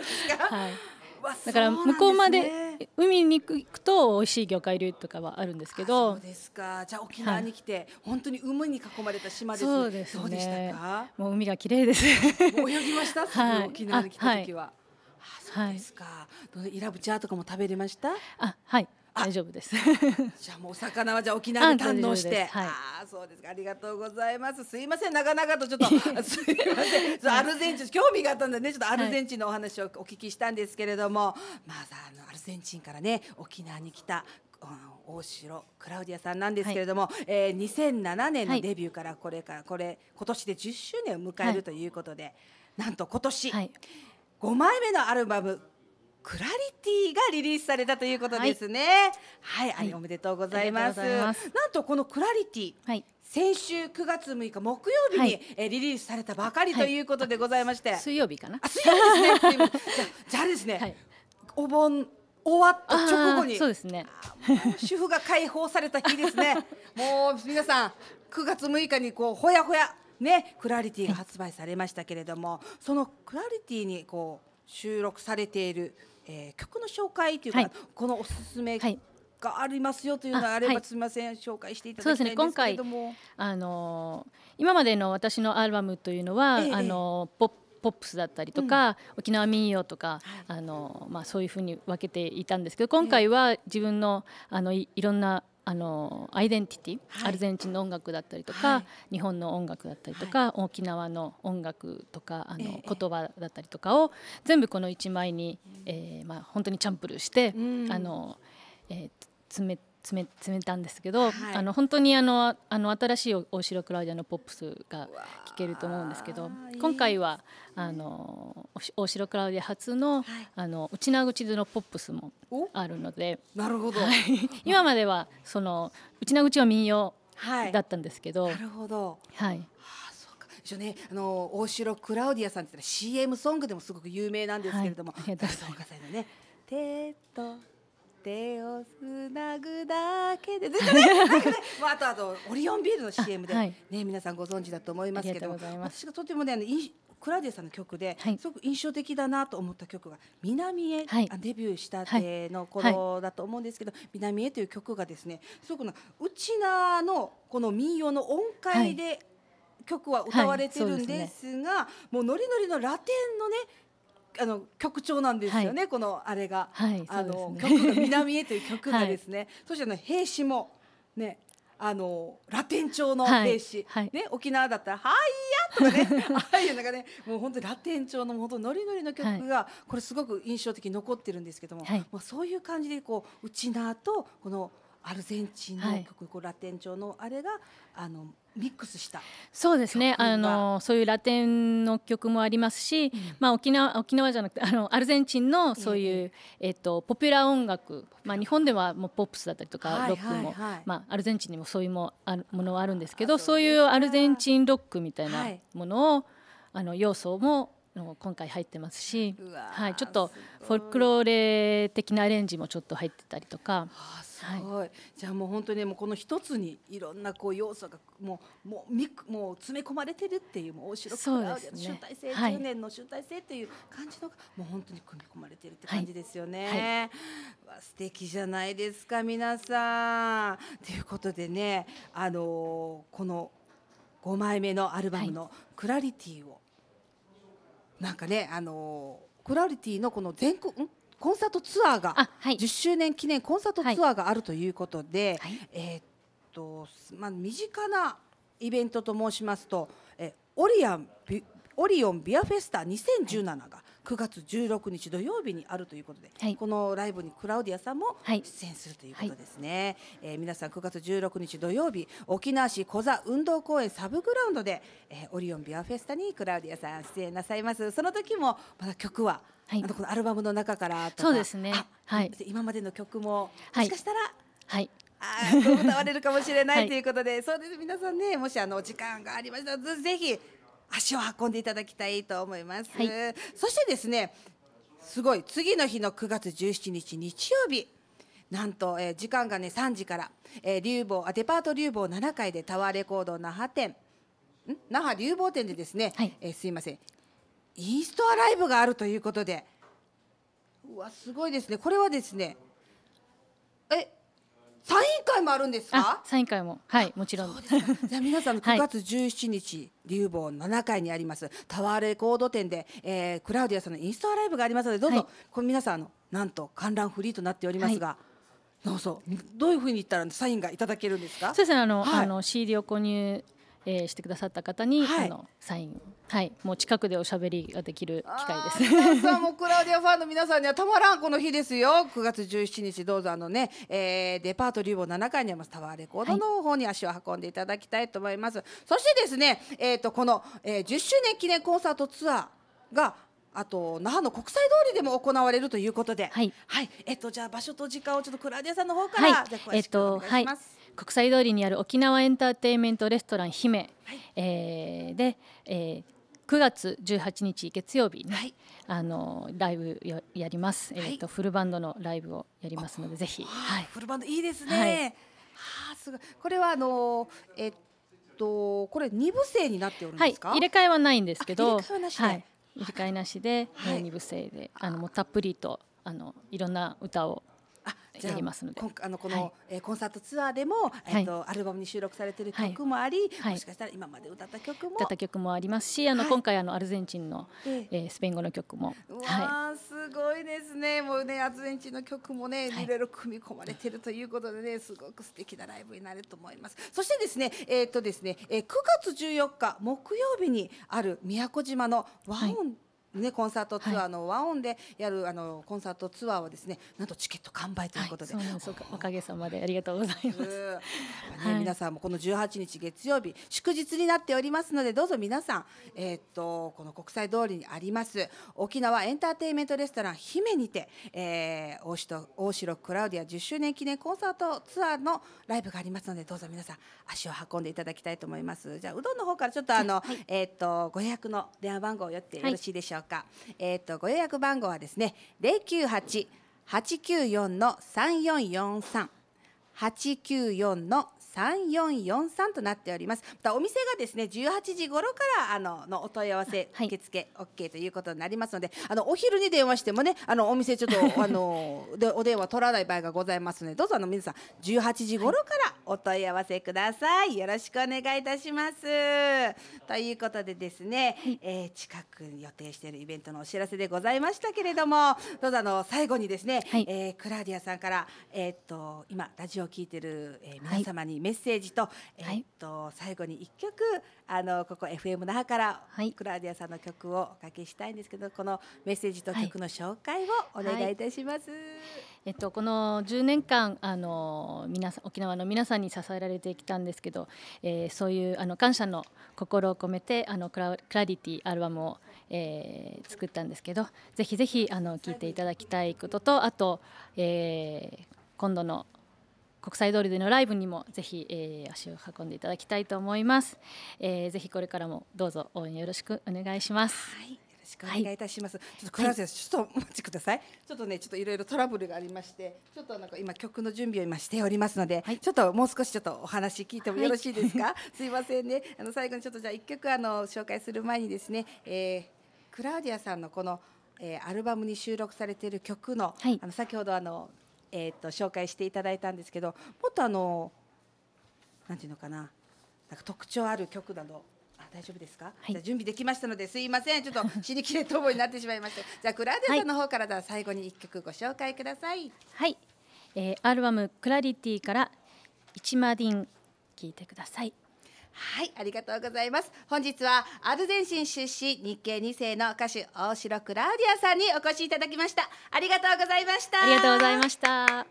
だから向こうまで海に行くと美味しい魚介類とかはあるんですけどそうですかじゃあ沖縄に来て、本当に海に囲まれた島です、ね、そうです、ね、どうでしたかもう海が綺麗です泳ぎました、[laughs] はい、沖縄に来た時は、はい、あそうですか、はい、イラブチャーとかも食べれましたあはい大丈夫です。[laughs] じゃあもうお魚はじゃあ沖縄に堪能して、はい、ああそうですかありがとうございます。すいません長々とちょっと [laughs] すいませんアルゼンチン興味があったんでねちょっとアルゼンチンのお話をお聞きしたんですけれども、はい、まああのアルゼンチンからね沖縄に来た。大城クラウディアさんなんですけれども、はい、えー、2007年のデビューからこれからこれ今年で10周年を迎えるということで、なんと今年、5枚目のアルバムクラリティがリリースされたということですね。はい、はい、おめでとうございます。なんとこのクラリティ、はい、先週9月6日木曜日に、はい、えリリースされたばかりということでございまして、水曜日かな。あ、水曜日ですね。[laughs] じゃじゃあですね、お盆終わった直後に、そうですね。主婦が解放された日ですね。[laughs] もう皆さん9月6日にこうほやほやねクラリティが発売されましたけれども、そのクラリティにこう収録されている。えー、曲の紹介というか、はい、このおすすめがありますよというのがあれば、すみません、紹介していただきたいんですけども、ね、あのー、今までの私のアルバムというのは、えあのー、ポップポップスだったりとか、うん、沖縄民謡とか、はい、あのまあ、そういうふうに分けていたんですけど今回は自分のあのいろんなあのアイデンティティ、はい、アルゼンチンの音楽だったりとか、はい、日本の音楽だったりとか、はい、沖縄の音楽とかあの、え言葉だったりとかを全部この1枚に、えーまあ、本当にチャンプルして、うん、あのえー、詰めて。詰め詰めたんですけど、はい、あの本当にあのあの新しい大城クラウディアのポップスが聴けると思うんですけど今回はあの、大城クラウディア初の,、はい、あの内縄口でのポップスもあるのでなるほど、はい、[laughs] 今まではその内縄口は民謡だったんですけど。はい、なるほど、はい一緒ねあの大城クラウディアさんって言ったら CM ソングでもすごく有名なんですけれども、はい、岡さんのね「テッド手をつなぐだけでねまあ、あとあとオリオンビールの CM で、はい、ね皆さんご存知だと思いますけど私がとてもねクラディさんの曲で、すごく印象的だなと思った曲が「南へ」はい、デビューしたての頃だと思うんですけど「はいはい、南へ」という曲がですねすごくなうちなのこの民謡の音階で、曲は歌われてるんですが、はいすね、もうノリノリのラテンのねあの曲調なんですよね、はい、このあれが、はい、あの、ね、曲が「南へ」という曲がですね、[laughs] はい、そしての兵士もねあのラテン調の兵士、ね、沖縄だったら「はいや」とかね「は [laughs] いや」なんかねもう本当にラテン調の本当ノリノリの曲が、これすごく印象的に残ってるんですけども、まあ、そういう感じでこうウチナーとこの「アルゼンチンの曲、はい、こうラテン調のあれがあのミックスしたそうですねあのそういうラテンの曲もありますし、うん、まあ、沖縄沖縄じゃなくてあのアルゼンチンのそういう、えー、っと、ポピュラー音楽、まあ、日本ではもうポップスだったりとかロックも、はいはいはい、まあ、アルゼンチンにもそういうもあるものはあるんですけどそういうアルゼンチンロックみたいなものを、はい、あの要素も今回入ってますしはい、ちょっとフォルクローレ的なアレンジもちょっと入ってたりとか。あすごい、じゃあもう本当にもうこの一つにいろんなこう要素がもうもうみもう詰め込まれてるっていうもう大城君が、ね、集大成、はい、10年の集大成っていう感じのもう本当に組み込まれてるって感じですよね。はいはい、素敵じゃないですか皆さん。ということでねあのー、この5枚目のアルバムの「クラリティを、はい、なんかねあのー、クラリティのこの全国んコンサートツアーが、はい、10周年記念コンサートツアーがあるということで、はい、えー、っとまあ身近なイベントと申しますと、えオリアンオリオンビアフェスタ2017が9月16日土曜日にあるということで、はい、このライブにクラウディアさんも出演するということですね、はいはい、えー、皆さん9月16日土曜日沖縄市小座運動公園サブグラウンドで、えー、オリオンビアフェスタにクラウディアさん出演なさいますその時もまだ曲ははい、あのこのアルバムの中からそうですね、はい、今までの曲も、もしかしたら、はい、あ歌われるかもしれない、[laughs] ということでそうです皆さんねもしあの時間がありましたらぜひ足を運んでいただきたいと思います、はい、そしてですねすごい次の日の9月17日日曜日なんと、えー、時間がね3時から、えー、流房デパート流房7階でタワーレコード那覇店那覇流房店でですね、はい、えー、すいませんインストアライブがあるということでうわすごいですねこれはですねえサイン会もあるんですかサイン会もはいもちろんじゃあ皆さん9 [laughs] 月17日、流房7階にありますタワーレコード店で、えー、クラウディアさんのインストアライブがありますのでどうぞ、はい、これ皆さんのなんと観覧フリーとなっておりますが、はいどうぞどういうふうに言ったらサインがいただけるんですか。そうですねあの、はい、あの CD を購入えー、してくださった方に、はい、あのサイン、はい、もう近くでおしゃべりができる機会です。さんもクラウディアファンの皆さんにはたまらんこの日ですよ。9月17日どうぞあのね、えー、デパートリュー7階にありますタワーレコードの方に足を運んでいただきたいと思います。はい、そしてですね、えっ、ー、とこの、えー、10周年記念コンサートツアーがあと那覇の国際通りでも行われるということで、はい、はい、えっ、ー、とじゃあ場所と時間をちょっとクラウディアさんの方から、はい、じゃ詳しくお願いします。えー国際通りにある沖縄エンターテインメントレストラン姫、はい、えー、で、えー9月18日月曜日に、はい、あのライブやります、はい、えっ、ー、とフルバンドのライブをやりますのでぜひ、はい、フルバンドいいですね、はい、はあすごいこれはあのえっとこれ二部制になっておるんですか、入れ替えはないんですけど入れ替えなしで、はい、入れ替えなしで、はい、二部制であのもうたっぷりとあのいろんな歌をやりますのであのこの、はい、コンサートツアーでも、えっとアルバムに収録されてる曲もあり、もしかしたら今まで歌った曲も歌った曲もありますしあの、今回あのアルゼンチンの、ええスペイン語の曲もわあすごいですねもうねアルゼンチンの曲もねいろいろ組み込まれてるということでねすごく素敵なライブになると思いますそしてですねえっ、とですね、えー、9月14日木曜日にある宮古島の和音、はね、コンサートツアーの和音でやる、あのコンサートツアーはですねなんとチケット完売ということで,、おかげさまでありがとうございます、ね皆さんもこの18日月曜日祝日になっておりますのでどうぞ皆さん、えっとこの国際通りにあります沖縄エンターテインメントレストラン姫にて、えー、大城大城クラウディア10周年記念コンサートツアーのライブがありますのでどうぞ皆さん足を運んでいただきたいと思いますじゃうどんの方からちょっとあの、えっとご予約の電話番号をよってよろしいでしょうか、えーと、ご予約番号はですね098-894-3443 894の3443となっておりますまたお店がですね18時頃からあののお問い合わせ受付 OK ということになりますので、はい、あのお昼に電話してもねあのお店ちょっと [laughs] あのでお電話取らない場合がございますのでどうぞあの皆さん18時頃からお問い合わせください、はい、よろしくお願いいたしますということでですね、えー、近く予定しているイベントのお知らせでございましたけれどもどうぞあの最後にですね、はい、えー、クラディアさんからえー、っと今ラジオを聞いてる、えー、皆様にメッセージと、はい、えっと最後に一曲あのここ FM 那覇から、はい、クラウディアさんの曲をおかけしたいんですけどこのメッセージと曲の紹介をお願いいたします。えっと、この10年間あの皆さん沖縄の皆さんに支えられてきたんですけど、えー、そういうあの感謝の心を込めてあのクラクラリティアルバムを、えー、作ったんですけどぜひぜひあの聞いていただきたいこととあと、えー、今度の「国際通りでのライブにもぜひ、えー、足を運んでいただきたいと思います、えー、ぜひこれからもどうぞ応援よろしくお願いします、はいよろしくお願いいたします。はい、ちょっとクラ倉瀬ちょっとお待ちください。ちょっとね、ちょっといろいろトラブルがありまして、ちょっとなんか今曲の準備を今しておりますので、はい、ちょっともう少しちょっとお話聞いてもよろしいですか。はい、[laughs] すいませんね。あの最後にちょっとじゃあ一曲あの紹介する前にですね、えー、クラウディアさんのこのえー、アルバムに収録されている曲の、はい、あの先ほどあのえーと、紹介していただいたんですけどもっとあのなんていうのかななんか特徴ある曲などあ大丈夫ですか、はい、じゃ準備できましたのですいませんちょっと死にきれと思いになってしまいましたじゃクラディさんの方からでは最後に1曲ご紹介くださいはい、えー、アルバム「クラリティ」から「一マディン」聴いてください。はいありがとうございます本日はアルゼンチン出身日系2世の歌手大城クラウディアさんにお越しいただきましたありがとうございましたありがとうございました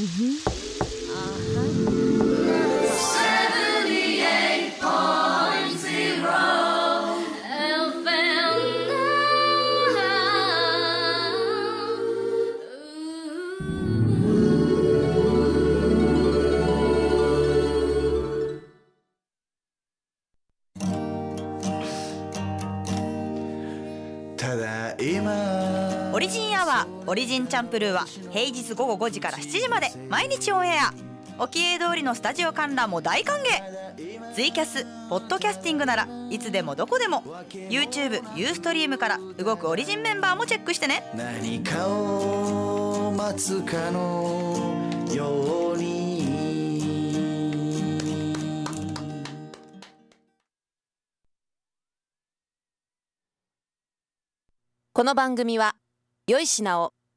Mm-hmm. チャンプルー」は平日午後5時から7時まで毎日オンエア沖江通りのスタジオ観覧も大歓迎ツイキャスポッドキャスティングならいつでもどこでも YouTube、ユーストリームから動くオリジンメンバーもチェックしてね何かを待つかのようにこの番組は良い品を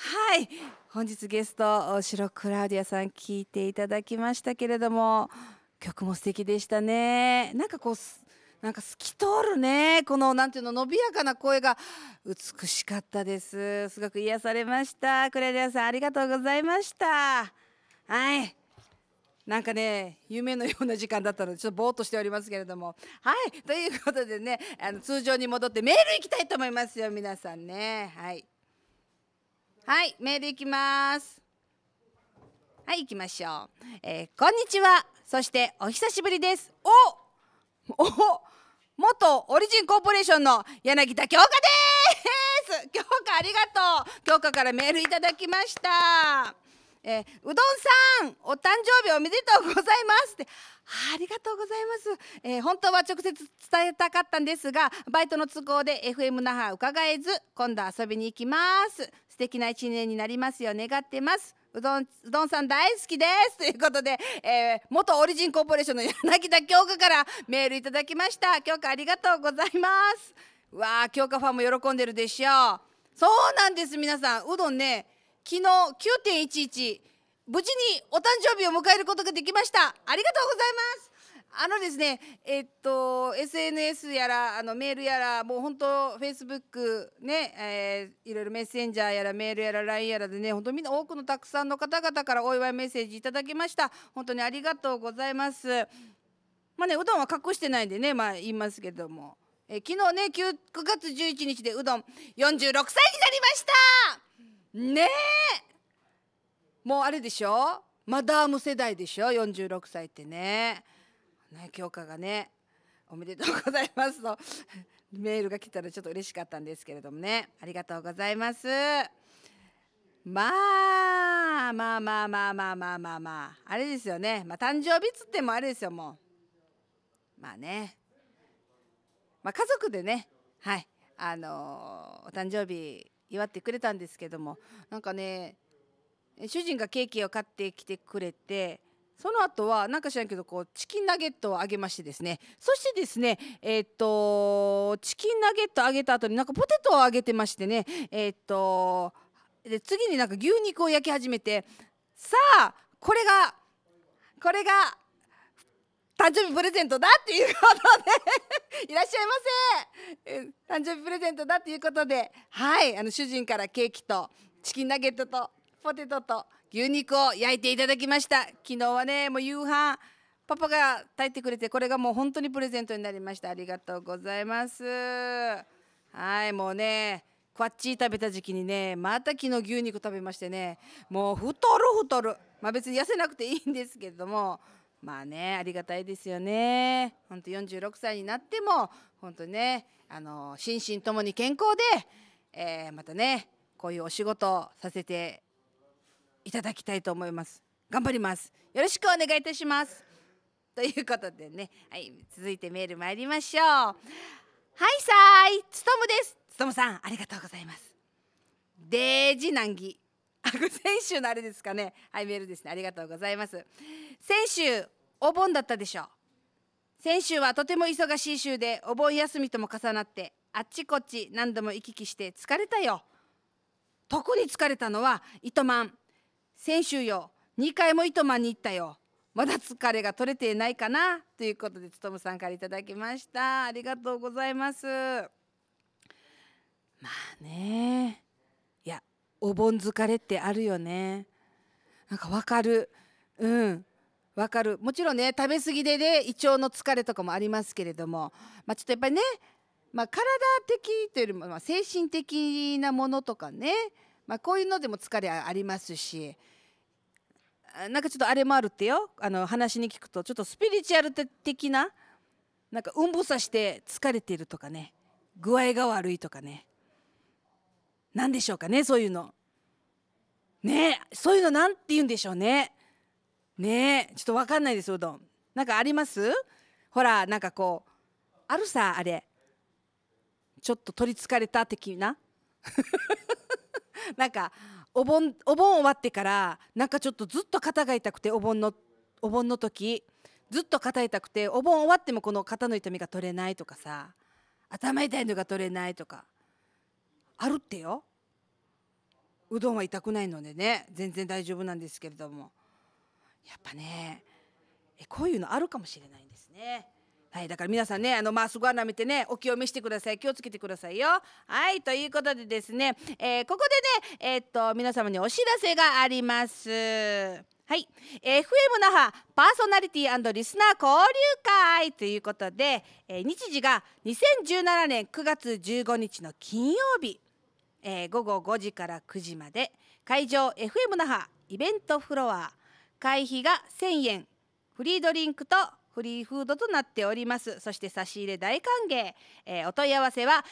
はい本日ゲスト白クラウディアさん聞いていただきましたけれども曲も素敵でしたねなんかこうなんか透き通るねこのなんていうの伸びやかな声が美しかったですすごく癒されましたクラディアさんありがとうございましたはいなんかね夢のような時間だったのでちょっとぼーっとしておりますけれどもはいということでねあの通常に戻ってメールいきたいと思いますよ皆さんねはい。はいメールいきますはい行きましょう、えー、こんにちはそしてお久しぶりですおお元オリジンコーポレーションの柳田京香です京香ありがとう京香からメールいただきましたえー、うどんさんお誕生日おめでとうございますってありがとうございます、えー、本当は直接伝えたかったんですがバイトの都合で FM 那覇伺えず今度遊びに行きます素敵な一年になりますよ願ってますうどんうどんさん大好きですということで、えー、元オリジンコーポレーションの [laughs] 柳田京子からメールいただきました京香ありがとうございますわあ京香ファンも喜んでるでしょうそうなんです皆さんうどんね昨日9.11無事にお誕生日を迎えることができましたありがとうございますあのですね、えっと SNS やらあのメールやらもう本当 Facebook ね、えー、いろいろメッセンジャーやらメールやら LINE やらでね本当みんな多くのたくさんの方々からお祝いメッセージいただきました本当にありがとうございます。まあねうどんは隠してないんでねまあ言いますけども、え昨日ね 9, 9月11日でうどん46歳になりましたねえもうあれでしょマダーム世代でしょ46歳ってねね教科がねおめでとうございますと [laughs] メールが来たらちょっと嬉しかったんですけれどもねありがとうございますまあまあまあまあまあまあまあまああれですよねまあ誕生日つってもあれですよもうまあねまあ家族でねはいあのー、お誕生日祝ってくれたんですけどもなんかね主人がケーキを買ってきてくれてその後はなんか知らんけどこうチキンナゲットをあげましてですねそしてですねえー、っとチキンナゲットあげた後になんかポテトをあげてましてねえー、っとで次になんか牛肉を焼き始めてさあこれがこれが誕生日プレゼントだっていうことで [laughs] いらっしゃいませ誕生日プレゼントだっていうことではいあの主人からケーキとチキンナゲットとポテトと牛肉を焼いていただきました昨日はねもう夕飯パパが炊いてくれてこれがもう本当にプレゼントになりましたありがとうございますはいもうねこっち食べた時期にねまた昨日牛肉食べましてねもう太る太るまあ別に痩せなくていいんですけれどもまあねありがたいですよねほんと46歳になっても本当にねあの心身ともに健康で、えー、またねこういうお仕事させていただきたいと思います頑張りますよろしくお願いいたしますということでねはい続いてメール参りましょうはいさーいつとむですつとむさんありがとうございますデージ難儀あこ先週のあれですかねはいメールですねありがとうございます先週お盆だったでしょう先週はとても忙しい週でお盆休みとも重なってあっちこっち何度も行き来して疲れたよ特に疲れたのは糸満先週よ2回も糸満に行ったよまだ疲れが取れてないかなということでつとむさんからいただきましたありがとうございますまあねいやお盆疲れってあるよねなんかわかるうんわかるもちろんね食べ過ぎでね胃腸の疲れとかもありますけれどもまあちょっとやっぱりねまあ、体的というよりも、まあ、精神的なものとかねまあ、こういうのでも疲れありますしなんかちょっとあれもあるってよあの話に聞くとちょっとスピリチュアル的ななんかうんぼさして疲れているとかね具合が悪いとかね何でしょうかねそういうのねそういうの何て言うんでしょうねねちょっと分かんないですうどんなんかありますほらなんかこうあるさあれちょっと取りつかれた的な [laughs] なんかお盆お盆終わってからなんかちょっとずっと肩が痛くてお盆のお盆の時ずっと肩痛くてお盆終わってもこの肩の痛みが取れないとかさ頭痛いのが取れないとかあるってようどんは痛くないのでね全然大丈夫なんですけれどもやっぱねこういうのあるかもしれないんですね。はい、だから皆さんね、あの、まあ、すごい舐めてね、お清めしてください。気をつけてくださいよ。はい、ということでですね、えー、ここでね、えー、っと、皆様にお知らせがあります。はい、FM 那覇パーソナリティリスナー交流会ということで、えー、日時が2017年9月15日の金曜日、えー、午後5時から9時まで会場 FM 那覇イベントフロア会費が1000円フリードリンクとフリーフードとなっておりますそして差し入れ大歓迎、えー、お問い合わせは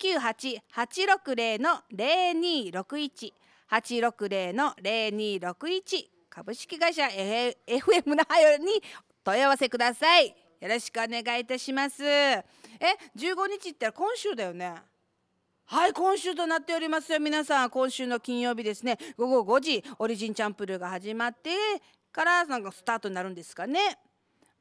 098860-0261 860-0261株式会社 FM 那覇よりに問い合わせくださいよろしくお願いいたしますえ15日ったら今週だよねはい今週となっておりますよ皆さん今週の金曜日ですね午後5時オリジンチャンプルーが始まってからなんかスタートになるんですかね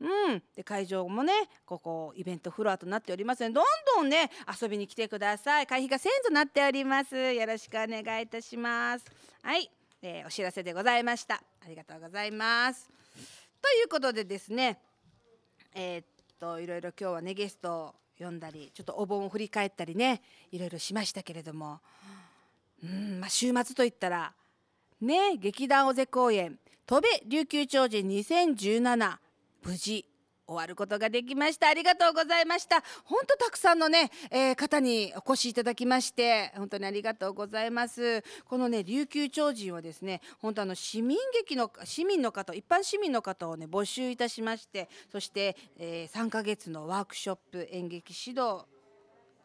うん、で会場もねここイベントフロアとなっておりますのでどんどんね遊びに来てください会費が1000となっておりますよろしくお願いいたしますはい、えー、お知らせでございましたありがとうございますということでですねえー、っといろいろ今日はねゲストを呼んだりちょっとお盆を振り返ったりねいろいろしましたけれどもうんまあ週末といったらね劇団尾瀬公演「戸部琉球超人2017無事終わることができましたありがとうございました本当たくさんのね、えー、方にお越しいただきまして本当にありがとうございますこのね琉球超人はですね本当あの市民劇の市民の方一般市民の方をね募集いたしましてそして、えー、3ヶ月のワークショップ演劇指導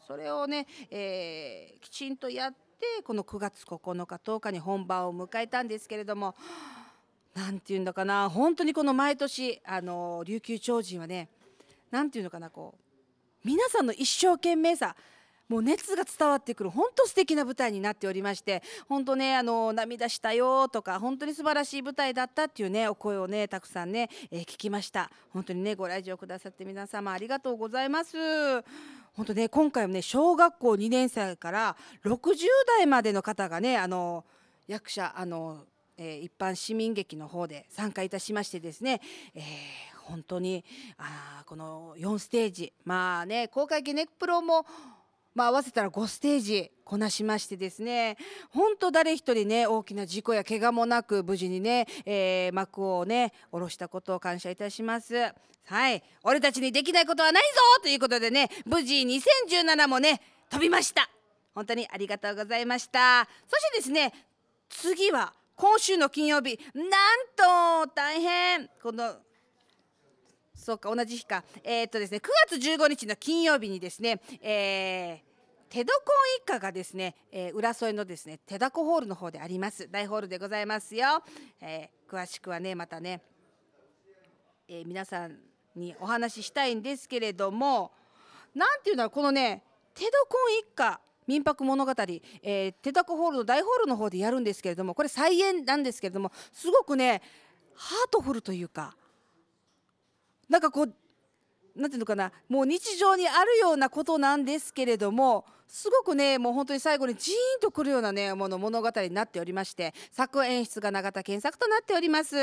それをね、えー、きちんとやってこの9月9日10日に本番を迎えたんですけれどもなんていうんだかな本当にこの毎年あの琉球超人はねなんていうのかなこう皆さんの一生懸命さもう熱が伝わってくる本当素敵な舞台になっておりまして本当ねあの涙したよとか本当に素晴らしい舞台だったっていうねお声をねたくさんね、えー、聞きました本当にねご来場くださって皆様ありがとうございます本当ね今回もね小学校2年生から60代までの方がねあの役者あのえ一般市民劇の方で参加いたしましてですね、え本当にあこの4ステージまあね公開ゲネプロもまあ、合わせたら5ステージこなしましてですね本当誰一人ね大きな事故や怪我もなく無事にね、えー、幕をね下ろしたことを感謝いたします。はい俺たちにできないことはないぞということでね無事2017もね飛びました本当にありがとうございましたそしてですね次は今週の金曜日なんと大変このそうか同じ日かえー、っとですね9月15日の金曜日にですね、えー、テドコン一家がですね、えー、浦添のですね手だこホールの方であります大ホールでございますよ、えー、詳しくはねまたね、えー、皆さんにお話ししたいんですけれどもなんていうのはこのねテドコン一家民泊物語、えー、手凧ホールの大ホールの方でやるんですけれどもこれ再演なんですけれどもすごくねハートフルというかなんかこうなんていうのかなもう日常にあるようなことなんですけれどもすごくねもう本当に最後にジーンとくるようなねもの物語になっておりまして作演出が永田健作となっておりますど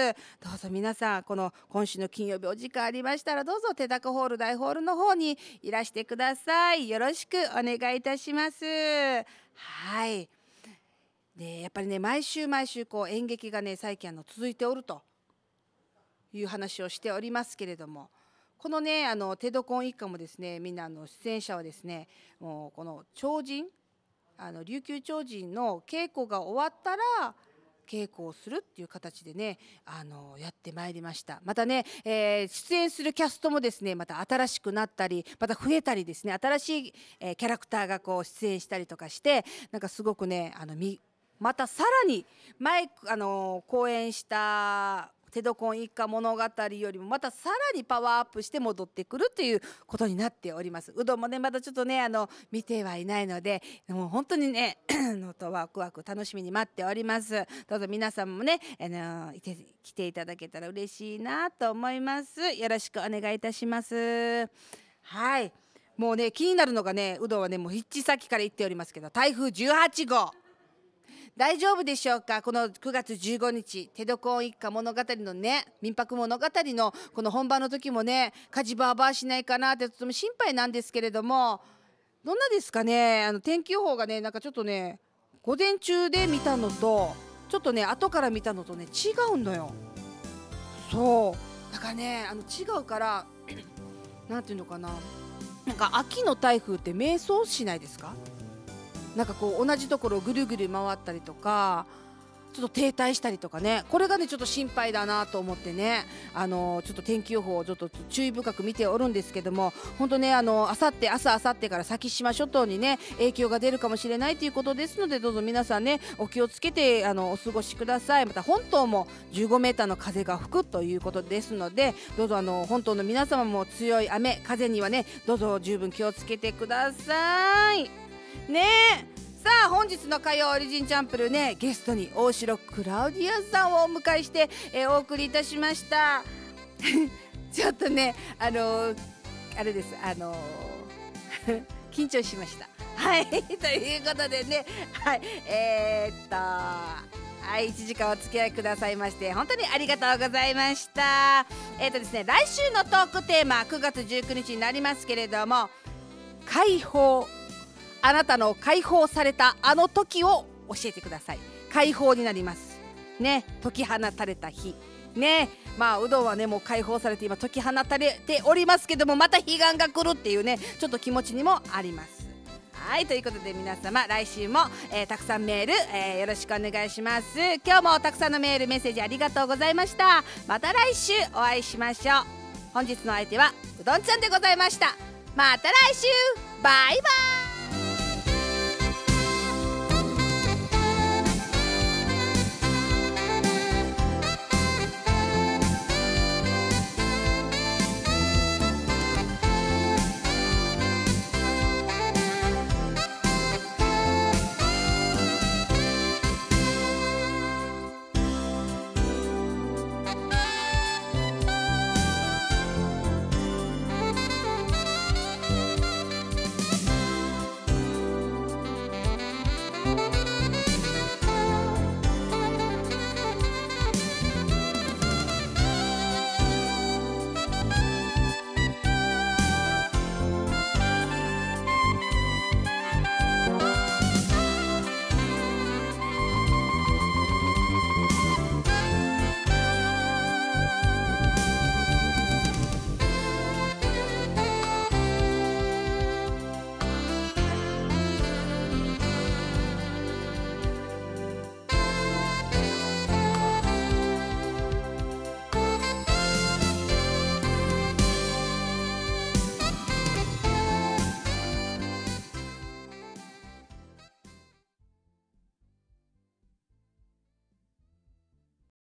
うぞ皆さんこの今週の金曜日お時間ありましたらどうぞ手高ホール大ホールの方にいらしてくださいよろしくお願いいたしますはいでやっぱりね毎週毎週こう演劇がね最近あの続いておるという話をしておりますけれどもこのねあのテドコン一家もですねみんなあの出演者はですねもうこの超人あの琉球超人の稽古が終わったら稽古をするっていう形でねあのやってまいりましたまたね、えー、出演するキャストもですねまた新しくなったりまた増えたりですね新しい、えー、キャラクターがこう出演したりとかしてなんかすごくねあのみまたさらに前あの公演したテドコン一家物語よりもまたさらにパワーアップして戻ってくるということになっておりますうどんもねまだちょっとねあの見てはいないのでもう本当にね [clears throat] のとワクワク楽しみに待っておりますどうぞ皆さんもねあのいて来ていただけたら嬉しいなと思いますよろしくお願いいたしますはいもうね気になるのがねうどんはねもう一ッ先から言っておりますけど台風18号大丈夫でしょうかこの9月15日テドコン一家物語のね民泊物語のこの本番の時もね火事バーバーしないかなってとても心配なんですけれどもどんなですかねあの天気予報がねなんかちょっとね午前中で見たのとちょっとね後から見たのとね違うのよそうだからねあの違うから何 [clears throat] ていうのかななんか秋の台風って迷走しないですかなんかこう同じところをぐるぐる回ったりとかちょっと停滞したりとかねこれがねちょっと心配だなと思ってねあのちょっと天気予報をちょっと注意深く見ておるんですけども本当ねあのあさって朝明後日から先島諸島にね影響が出るかもしれないということですのでどうぞ皆さんねお気をつけてあのお過ごしくださいまた本島も15メーターの風が吹くということですのでどうぞあの本島の皆様も強い雨風にはねどうぞ十分気をつけてください。ねえさあ本日の火曜オリジンチャンプルねゲストに大城クラウディアさんをお迎えして、えー、お送りいたしました [laughs] ちょっとねあのー、あれですあのー、[laughs] 緊張しましたはい [laughs] ということでねはいえー、っとはい1時間お付き合いくださいまして本当にありがとうございましたえっとですね来週のトークテーマ9月19日になりますけれども解放あなたの解放されたあの時を教えてください解放になりますね解き放たれた日ねまあうどんはねもう解放されて今解き放たれておりますけどもまた悲願が来るっていうねちょっと気持ちにもありますはいということで皆様来週も、えー、たくさんメール、えー、よろしくお願いします今日もたくさんのメールメッセージありがとうございましたまた来週お会いしましょう本日の相手はうどんちゃんでございましたまた来週バイバイ